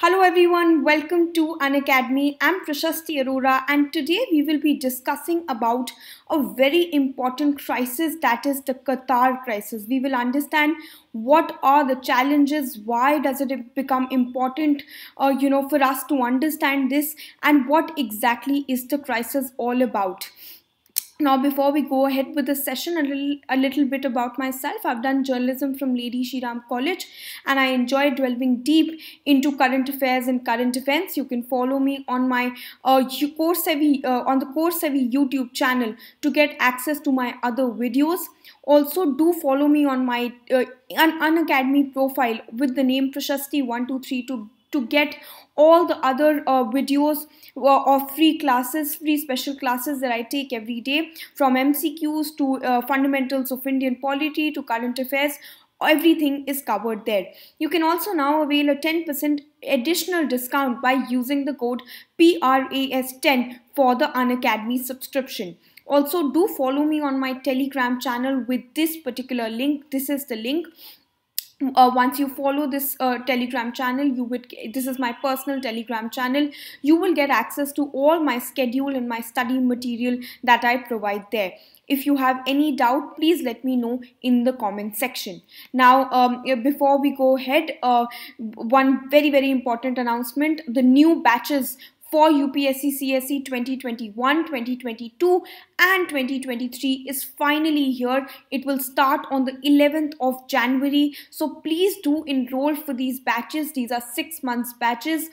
Hello everyone, welcome to An Academy. I'm Prashasti Arora and today we will be discussing about a very important crisis that is the Qatar crisis. We will understand what are the challenges, why does it become important uh, you know for us to understand this and what exactly is the crisis all about now before we go ahead with the session a little a little bit about myself i've done journalism from lady shiram college and i enjoy delving deep into current affairs and current events you can follow me on my uh, course uh, on the course savvy youtube channel to get access to my other videos also do follow me on my uh, an unacademy profile with the name prashasti to to get all the other uh, videos of free classes, free special classes that I take every day from MCQs to uh, fundamentals of Indian polity to current affairs everything is covered there. You can also now avail a 10% additional discount by using the code PRAS10 for the Unacademy subscription. Also, do follow me on my Telegram channel with this particular link. This is the link uh, once you follow this uh, telegram channel you would this is my personal telegram channel you will get access to all my schedule and my study material that i provide there if you have any doubt please let me know in the comment section now um, before we go ahead uh, one very very important announcement the new batches for UPSC CSE 2021, 2022 and 2023 is finally here. It will start on the 11th of January. So please do enroll for these batches. These are six months batches.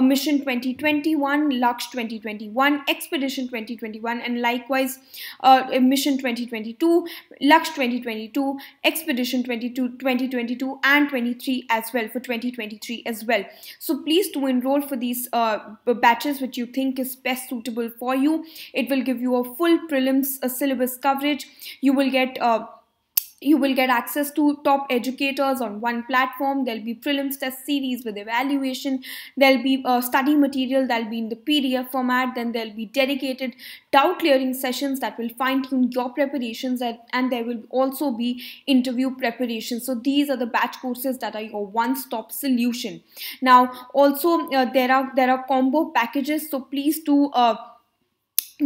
Mission 2021, Lux 2021, Expedition 2021 and likewise uh, Mission 2022, Lux 2022, Expedition 22, 2022 and 23 as well for 2023 as well. So please do enroll for these uh, batches batches which you think is best suitable for you. It will give you a full prelims a syllabus coverage. You will get uh, you will get access to top educators on one platform there'll be prelims test series with evaluation there'll be uh, study material that'll be in the pdf format then there'll be dedicated doubt clearing sessions that will fine tune your preparations and, and there will also be interview preparation so these are the batch courses that are your one stop solution now also uh, there are there are combo packages so please do uh,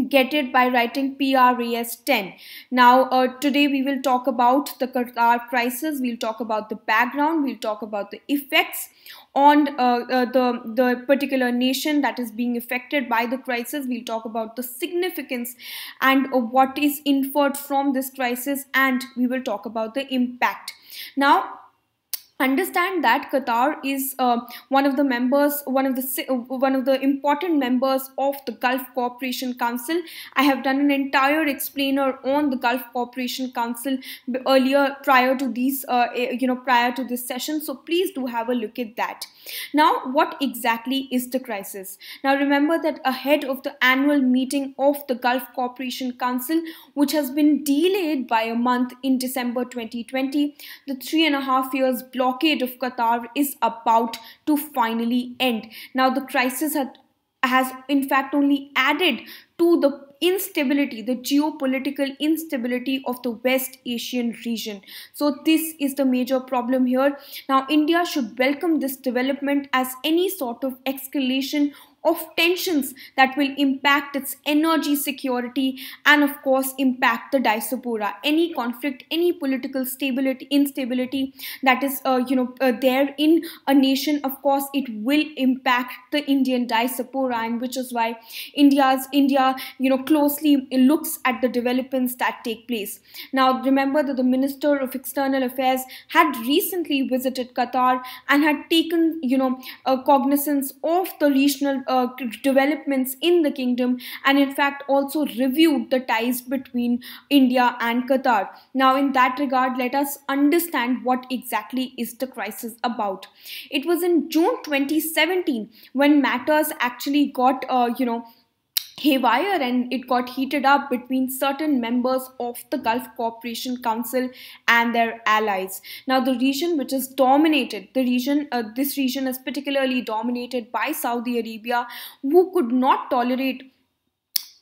get it by writing PRES 10. Now uh, today we will talk about the Qatar crisis, we'll talk about the background, we'll talk about the effects on uh, uh, the, the particular nation that is being affected by the crisis. We'll talk about the significance and what is inferred from this crisis and we will talk about the impact. Now understand that qatar is uh, one of the members one of the uh, one of the important members of the gulf cooperation council i have done an entire explainer on the gulf cooperation council earlier prior to these uh, eh, you know prior to this session so please do have a look at that now what exactly is the crisis now remember that ahead of the annual meeting of the gulf cooperation council which has been delayed by a month in december 2020 the three and a half years block blockade of Qatar is about to finally end. Now, the crisis had, has in fact only added to the instability, the geopolitical instability of the West Asian region. So, this is the major problem here. Now, India should welcome this development as any sort of escalation of tensions that will impact its energy security and of course impact the diaspora any conflict any political stability instability that is uh, you know uh, there in a nation of course it will impact the indian diaspora and which is why india's india you know closely looks at the developments that take place now remember that the minister of external affairs had recently visited qatar and had taken you know uh, cognizance of the regional uh, uh, developments in the kingdom and in fact also reviewed the ties between India and Qatar. Now in that regard let us understand what exactly is the crisis about. It was in June 2017 when matters actually got uh, you know haywire and it got heated up between certain members of the Gulf Cooperation Council and their allies. Now the region which is dominated, the region, uh, this region is particularly dominated by Saudi Arabia who could not tolerate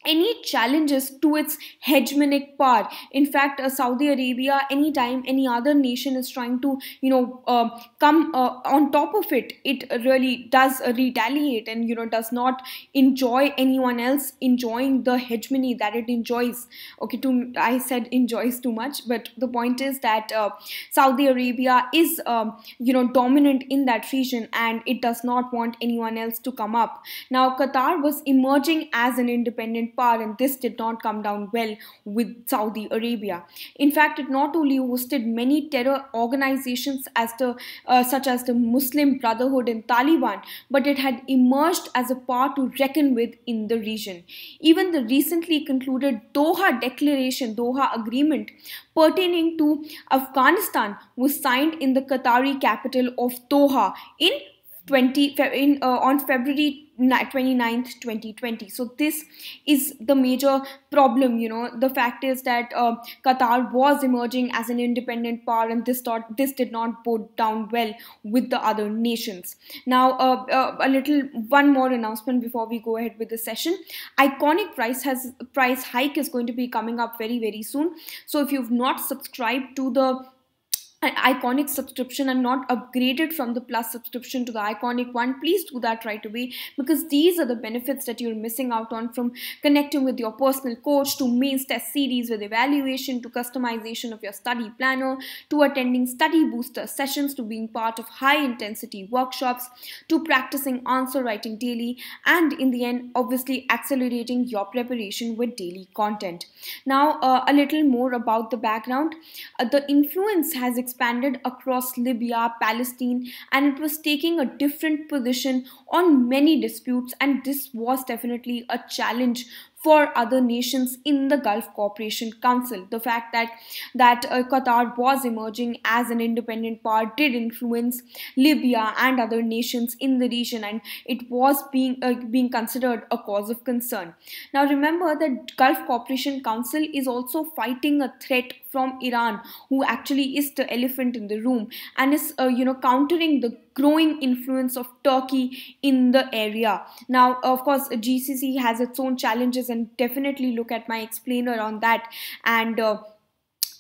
any challenges to its hegemonic power in fact uh, saudi arabia anytime any other nation is trying to you know uh, come uh, on top of it it really does retaliate and you know does not enjoy anyone else enjoying the hegemony that it enjoys okay i said enjoys too much but the point is that uh, saudi arabia is um, you know dominant in that region and it does not want anyone else to come up now qatar was emerging as an independent and this did not come down well with Saudi Arabia. In fact, it not only hosted many terror organizations as the, uh, such as the Muslim Brotherhood and Taliban, but it had emerged as a power to reckon with in the region. Even the recently concluded Doha Declaration, Doha Agreement pertaining to Afghanistan was signed in the Qatari capital of Doha in 20 in, uh, on February 29th 2020 so this is the major problem you know the fact is that uh, qatar was emerging as an independent power and this thought this did not bode down well with the other nations now uh, uh, a little one more announcement before we go ahead with the session iconic price has price hike is going to be coming up very very soon so if you've not subscribed to the iconic subscription and not upgraded from the plus subscription to the iconic one please do that right away because these are the benefits that you're missing out on from connecting with your personal coach to mains test series with evaluation to customization of your study planner to attending study booster sessions to being part of high intensity workshops to practicing answer writing daily and in the end obviously accelerating your preparation with daily content now uh, a little more about the background uh, the influence has expanded across Libya, Palestine, and it was taking a different position on many disputes, and this was definitely a challenge for other nations in the Gulf Cooperation Council. The fact that that uh, Qatar was emerging as an independent power did influence Libya and other nations in the region, and it was being uh, being considered a cause of concern. Now remember that Gulf Cooperation Council is also fighting a threat from Iran, who actually is the elephant in the room and is uh, you know countering the growing influence of Turkey in the area. Now, of course, GCC has its own challenges, and definitely look at my explainer on that. And uh,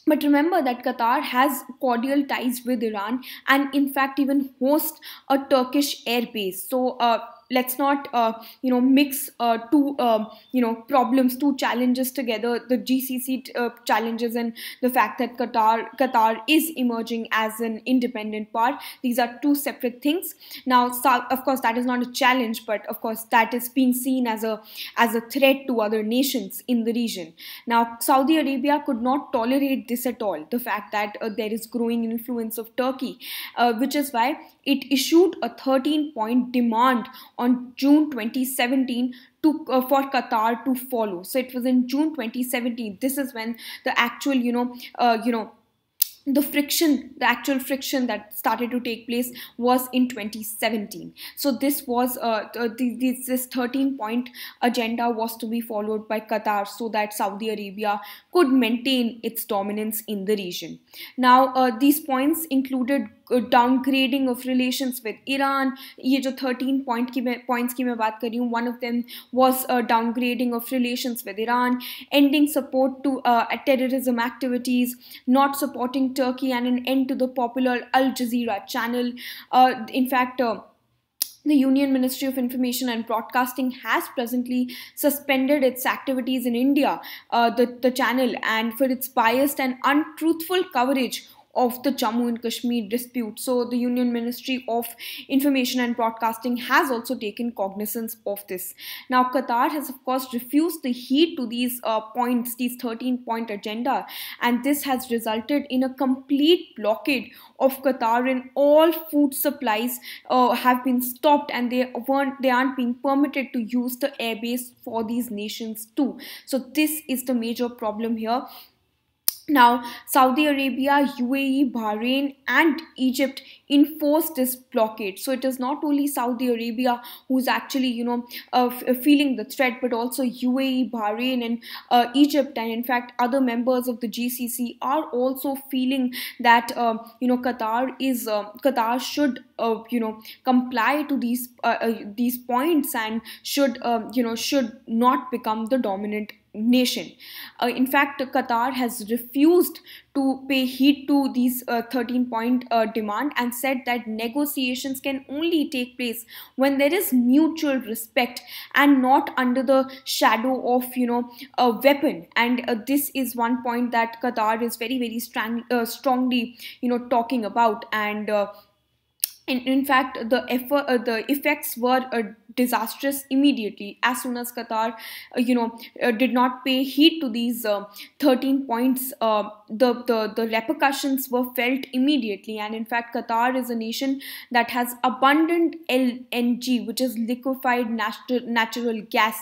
but remember that Qatar has cordial ties with Iran and, in fact, even hosts a Turkish airbase. So, uh, let's not uh, you know mix uh, two uh, you know problems two challenges together the gcc uh, challenges and the fact that qatar qatar is emerging as an independent power these are two separate things now of course that is not a challenge but of course that is being seen as a as a threat to other nations in the region now saudi arabia could not tolerate this at all the fact that uh, there is growing influence of turkey uh, which is why it issued a 13 point demand on June 2017 to uh, for Qatar to follow. So it was in June 2017. This is when the actual, you know, uh, you know the friction the actual friction that started to take place was in 2017 so this was uh, this, this 13 point agenda was to be followed by qatar so that saudi arabia could maintain its dominance in the region now uh, these points included downgrading of relations with Iran ये जो thirteen point की मैं points की मैं बात कर रही हूँ one of them was downgrading of relations with Iran ending support to terrorism activities not supporting Turkey and an end to the popular Al Jazeera channel in fact The Union Ministry of Information and Broadcasting has presently suspended its activities in India, uh, the, the channel, and for its biased and untruthful coverage of the Jammu and Kashmir dispute. So, the Union Ministry of Information and Broadcasting has also taken cognizance of this. Now, Qatar has, of course, refused the heed to these uh, points, these 13 point agenda, and this has resulted in a complete blockade of Qatar, and all food supplies uh, have been stopped and they weren't they aren't being permitted to use the airbase for these nations too. So, this is the major problem here. Now, Saudi Arabia, UAE, Bahrain, and Egypt enforced this blockade. So it is not only Saudi Arabia who's actually, you know, uh, uh feeling the threat, but also UAE, Bahrain, and uh, Egypt, and in fact, other members of the GCC are also feeling that, uh, you know, Qatar is um, Qatar should, uh, you know, comply to these uh, these points and should, um, you know, should not become the dominant nation. Uh, in fact, Qatar has refused to pay heed to these uh, 13 point uh, demand and said that negotiations can only take place when there is mutual respect and not under the shadow of you know a weapon and uh, this is one point that Qatar is very very strong, uh, strongly you know talking about and uh, in in fact the effort, uh, the effects were uh, disastrous immediately as soon as qatar uh, you know uh, did not pay heed to these uh, 13 points uh, the, the, the repercussions were felt immediately. And in fact, Qatar is a nation that has abundant LNG, which is liquefied natural, natural gas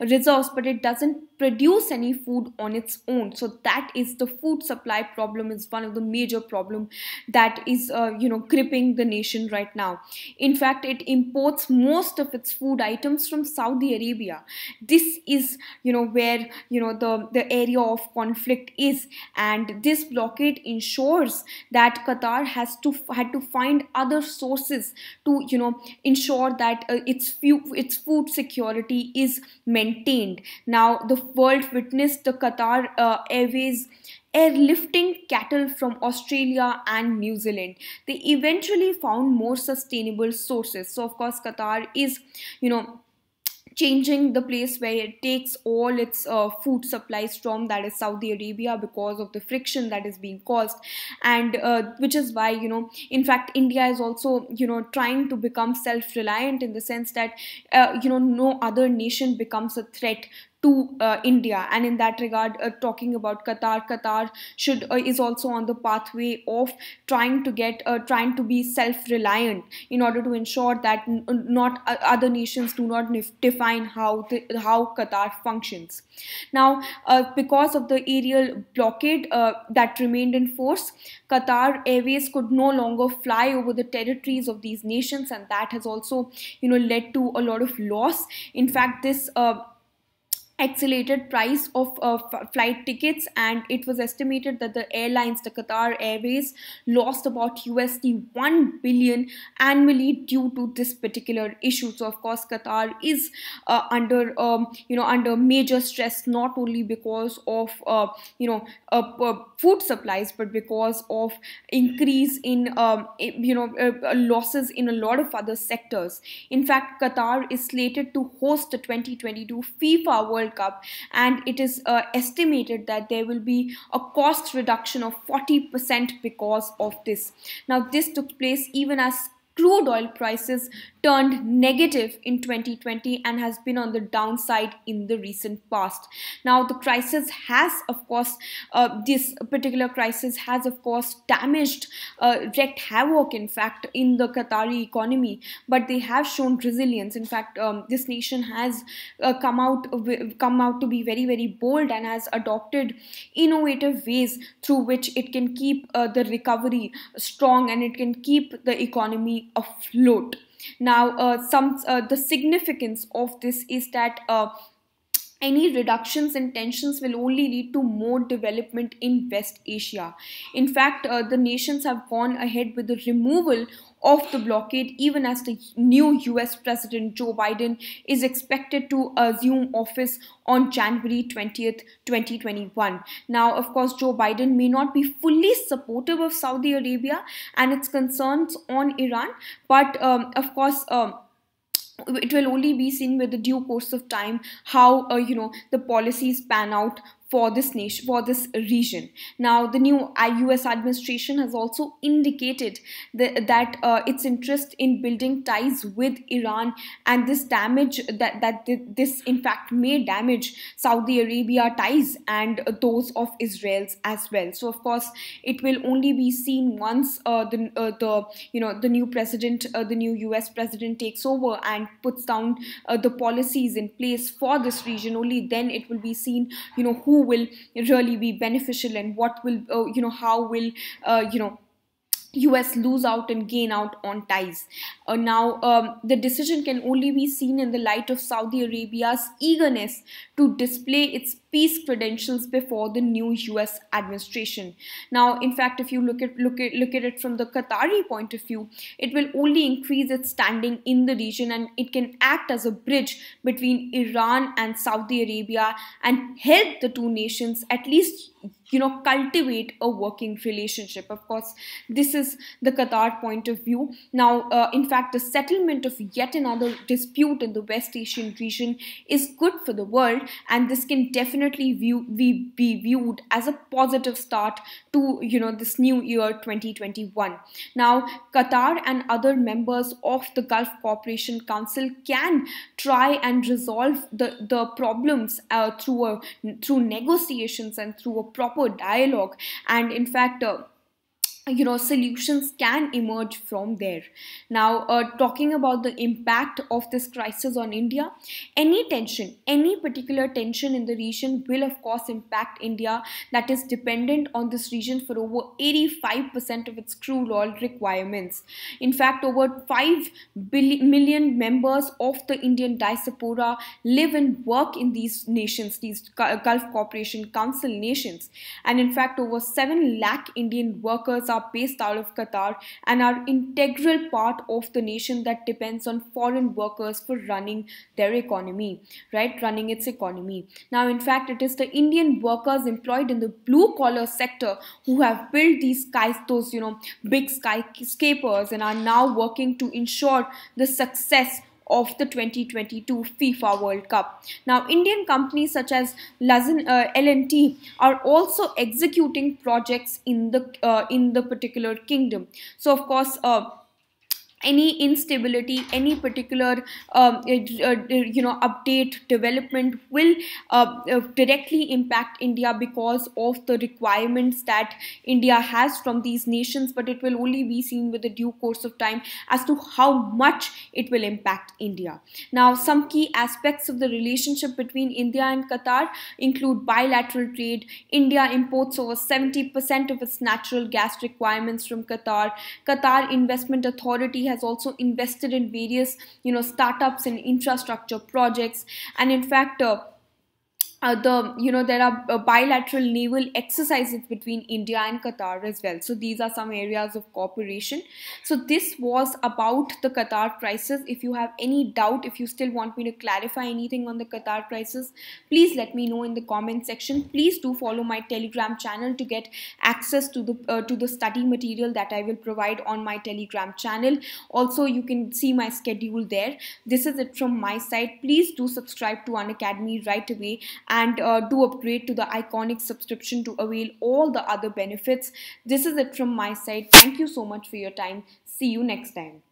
resource, but it doesn't produce any food on its own. So that is the food supply problem is one of the major problem that is, uh, you know, gripping the nation right now. In fact, it imports most of its food items from Saudi Arabia. This is, you know, where, you know, the, the area of conflict is and this blockade ensures that Qatar has to had to find other sources to you know ensure that uh, its few, its food security is maintained. Now the world witnessed the Qatar uh, Airways airlifting cattle from Australia and New Zealand. They eventually found more sustainable sources. So of course Qatar is you know changing the place where it takes all its uh, food supplies from that is saudi arabia because of the friction that is being caused and uh, which is why you know in fact india is also you know trying to become self reliant in the sense that uh, you know no other nation becomes a threat to uh, India. And in that regard, uh, talking about Qatar, Qatar should uh, is also on the pathway of trying to get uh, trying to be self-reliant in order to ensure that not uh, other nations do not define how the, how Qatar functions. Now, uh, because of the aerial blockade that remained in force, Qatar Airways could no longer fly over the territories of these nations, and that has also you know led to a lot of loss. In fact, this accelerated price of uh, flight tickets and it was estimated that the airlines the Qatar Airways lost about USD 1 billion annually due to this particular issue so of course Qatar is uh, under um, you know under major stress not only because of uh, you know uh, uh, food supplies but because of increase in um, you know uh, losses in a lot of other sectors in fact Qatar is slated to host the 2022 FIFA World World Cup, and it is uh, estimated that there will be a cost reduction of 40% because of this. Now, this took place even as crude oil prices turned negative in 2020 and has been on the downside in the recent past. Now, the crisis has, of course, uh, this particular crisis has, of course, damaged, uh, wreaked havoc, in fact, in the Qatari economy, but they have shown resilience. In fact, um, this nation has uh, come out come out to be very, very bold and has adopted innovative ways through which it can keep uh, the recovery strong and it can keep the economy afloat. Now, uh, some uh, the significance of this is that uh, any reductions in tensions will only lead to more development in West Asia. In fact, uh, the nations have gone ahead with the removal of the blockade, even as the new US President Joe Biden is expected to assume office on January 20th, 2021. Now, of course, Joe Biden may not be fully supportive of Saudi Arabia and its concerns on Iran, but um, of course, um, it will only be seen with the due course of time how uh, you know the policies pan out for this nation for this region now the new us administration has also indicated the, that uh, its interest in building ties with iran and this damage that that this in fact may damage saudi arabia ties and those of israel's as well so of course it will only be seen once uh, the uh, the you know the new president uh, the new us president takes over and puts down uh, the policies in place for this region only then it will be seen you know who will really be beneficial and what will uh, you know how will uh, you know US lose out and gain out on ties. Uh, now, um, the decision can only be seen in the light of Saudi Arabia's eagerness to display its peace credentials before the new US administration. Now, in fact, if you look at look at look at it from the Qatari point of view, it will only increase its standing in the region and it can act as a bridge between Iran and Saudi Arabia and help the two nations at least you know cultivate a working relationship of course this is the qatar point of view now uh, in fact the settlement of yet another dispute in the west asian region is good for the world and this can definitely definitely view, be, viewed as a positive start to you know this new year 2021 now qatar and other members of the gulf cooperation council can try and resolve the, the problems uh, through a, through negotiations and through a proper dialogue and in fact uh, you know solutions can emerge from there now uh, talking about the impact of this crisis on india any tension any particular tension in the region will of course impact india that is dependent on this region for over 85% of its crude oil requirements in fact over 5 billion, million members of the indian diaspora live and work in these nations these gulf cooperation council nations and in fact over 7 lakh indian workers are are based out of Qatar and are integral part of the nation that depends on foreign workers for running their economy, right? Running its economy. Now, in fact, it is the Indian workers employed in the blue collar sector who have built these skies, those you know, big skyscrapers and are now working to ensure the success of the 2022 FIFA World Cup. Now, Indian companies such as L&T uh, are also executing projects in the uh, in the particular kingdom. So, of course. Uh, any instability any particular um, uh, uh, you know update development will uh, uh, directly impact india because of the requirements that india has from these nations but it will only be seen with the due course of time as to how much it will impact india now some key aspects of the relationship between india and qatar include bilateral trade india imports over 70% of its natural gas requirements from qatar qatar investment authority has also invested in various you know startups and infrastructure projects and in fact uh, uh, the you know there are uh, bilateral naval exercises between India and Qatar as well. So these are some areas of cooperation. So this was about the Qatar crisis. If you have any doubt, if you still want me to clarify anything on the Qatar crisis, please let me know in the comment section. Please do follow my Telegram channel to get access to the uh, to the study material that I will provide on my Telegram channel. Also, you can see my schedule there. This is it from my side. Please do subscribe to Unacademy right away and uh, do upgrade to the iconic subscription to avail all the other benefits. This is it from my side. Thank you so much for your time. See you next time.